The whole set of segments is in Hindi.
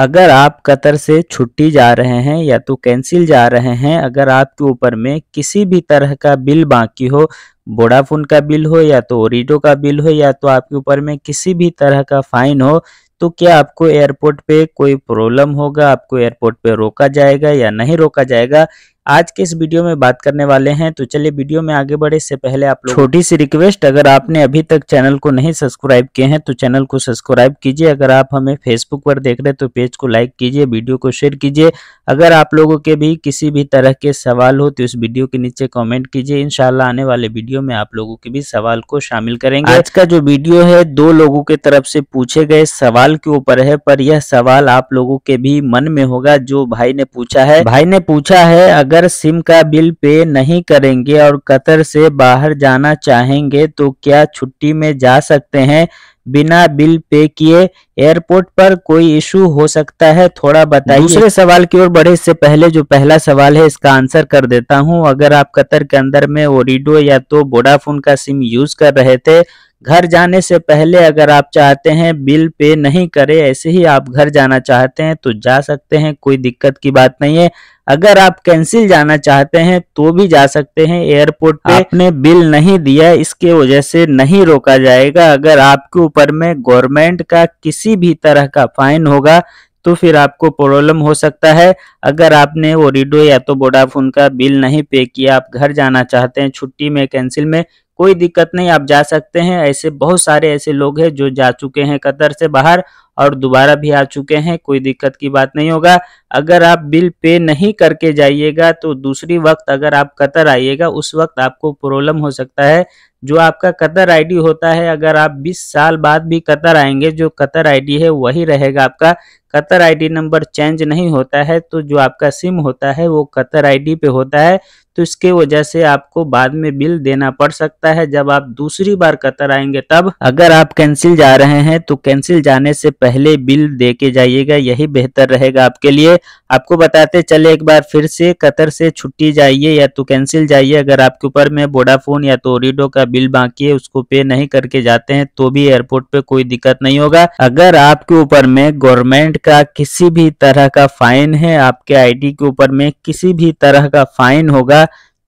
अगर आप कतर से छुट्टी जा रहे हैं या तो कैंसिल जा रहे हैं अगर आपके ऊपर में किसी भी तरह का बिल बाकी हो वोडाफोन का बिल हो या तो ओरिडो का बिल हो या तो आपके ऊपर में किसी भी तरह का फाइन हो तो क्या आपको एयरपोर्ट पे कोई प्रॉब्लम होगा आपको एयरपोर्ट पे रोका जाएगा या नहीं रोका जाएगा आज के इस वीडियो में बात करने वाले हैं तो चलिए वीडियो में आगे बढ़े से पहले आप लोग छोटी सी रिक्वेस्ट अगर आपने अभी तक चैनल को नहीं सब्सक्राइब किए हैं तो चैनल को सब्सक्राइब कीजिए अगर आप हमें फेसबुक पर देख रहे हैं तो पेज को लाइक कीजिए वीडियो को शेयर कीजिए अगर आप लोगों के भी किसी भी तरह के सवाल हो तो इस वीडियो के नीचे कॉमेंट कीजिए इनशाला आने वाले वीडियो में आप लोगों के भी सवाल को शामिल करेंगे आज का जो वीडियो है दो लोगों के तरफ से पूछे गए सवाल के ऊपर है पर यह सवाल आप लोगों के भी मन में होगा जो भाई ने पूछा है भाई ने पूछा है अगर सिम का बिल पे नहीं करेंगे और कतर से बाहर जाना चाहेंगे तो क्या छुट्टी में जा सकते हैं बिना बिल पे किए एयरपोर्ट पर कोई इशू हो सकता है थोड़ा बताइए दूसरे सवाल की ओर बढ़े इससे पहले जो पहला सवाल है इसका आंसर कर देता हूं अगर आप कतर के अंदर में ओरिडो या तो वोडाफोन का सिम यूज कर रहे थे घर जाने से पहले अगर आप चाहते हैं बिल पे नहीं करें ऐसे ही आप घर जाना चाहते हैं तो जा सकते हैं कोई दिक्कत की बात नहीं है अगर आप कैंसिल जाना चाहते हैं तो भी जा सकते हैं एयरपोर्ट पे आपने बिल नहीं दिया इसके वजह से नहीं रोका जाएगा अगर आपके ऊपर में गवर्नमेंट का किसी भी तरह का फाइन होगा तो फिर आपको प्रॉब्लम हो सकता है अगर आपने रिडो या तो वोडाफोन का बिल नहीं पे किया आप घर जाना चाहते हैं छुट्टी में कैंसिल में कोई दिक्कत नहीं आप जा सकते हैं ऐसे बहुत सारे ऐसे लोग हैं जो जा चुके हैं कतर से बाहर और दोबारा भी आ चुके हैं कोई दिक्कत की बात नहीं होगा अगर आप बिल पे नहीं करके जाइएगा तो दूसरी वक्त अगर आप कतर आइएगा उस वक्त आपको प्रॉब्लम हो सकता है जो आपका कतर आईडी होता है अगर आप 20 साल बाद भी कतर आएंगे जो कतर आईडी है वही रहेगा आपका कतर आईडी नंबर चेंज नहीं होता है तो जो आपका सिम होता है वो कतर आईडी पे होता है तो इसके वजह से आपको बाद में बिल देना पड़ सकता है जब आप दूसरी बार कतर आएंगे तब अगर आप कैंसिल जा रहे हैं तो कैंसिल जाने से पहले बिल दे के जाइएगा यही बेहतर रहेगा आपके लिए आपको बताते चले एक बार फिर से कतर से छुट्टी जाइए या तो कैंसिल जाइए अगर आपके ऊपर में वोडाफोन या तो ओरिडो का बिल बाकी है उसको पे नहीं करके जाते हैं तो भी एयरपोर्ट पे कोई दिक्कत नहीं होगा अगर आपके ऊपर में गवर्नमेंट का किसी भी तरह का फाइन है आपके आईडी के ऊपर में किसी भी तरह का फाइन होगा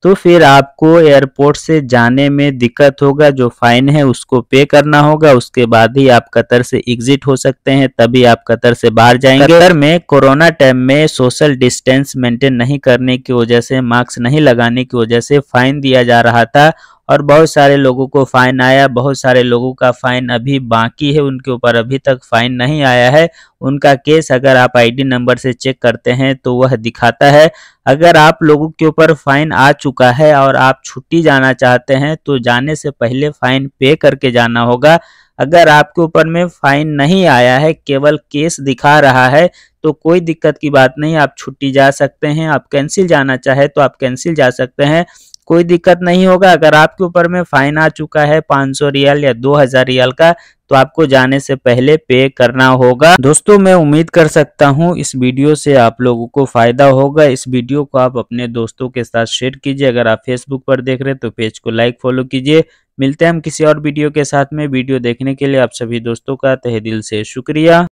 तो फिर आपको एयरपोर्ट से जाने में दिक्कत होगा जो फाइन है उसको पे करना होगा उसके बाद ही आप कतर से एग्जिट हो सकते हैं तभी आप कतर से बाहर जाएंगे कतर में कोरोना टाइम में सोशल डिस्टेंस मेंटेन नहीं करने की वजह से मास्क नहीं लगाने की वजह से फाइन दिया जा रहा था और बहुत सारे लोगों को फाइन आया बहुत सारे लोगों का फाइन अभी बाकी है उनके ऊपर अभी तक फाइन नहीं आया है उनका केस अगर आप आईडी नंबर से चेक करते हैं तो वह दिखाता है अगर आप लोगों के ऊपर फाइन आ चुका है और आप छुट्टी जाना चाहते हैं तो जाने से पहले फाइन पे करके जाना होगा अगर आपके ऊपर में फाइन नहीं आया है केवल केस दिखा रहा है तो कोई दिक्कत की बात नहीं आप छुट्टी जा सकते हैं आप कैंसिल जाना चाहे तो आप कैंसिल जा सकते हैं कोई दिक्कत नहीं होगा अगर आपके ऊपर में फाइन आ चुका है 500 रियाल या 2000 रियाल का तो आपको जाने से पहले पे करना होगा दोस्तों मैं उम्मीद कर सकता हूं इस वीडियो से आप लोगों को फायदा होगा इस वीडियो को आप अपने दोस्तों के साथ शेयर कीजिए अगर आप फेसबुक पर देख रहे हैं तो पेज को लाइक फॉलो कीजिए मिलते हैं हम किसी और वीडियो के साथ में वीडियो देखने के लिए आप सभी दोस्तों का तहे दिल से शुक्रिया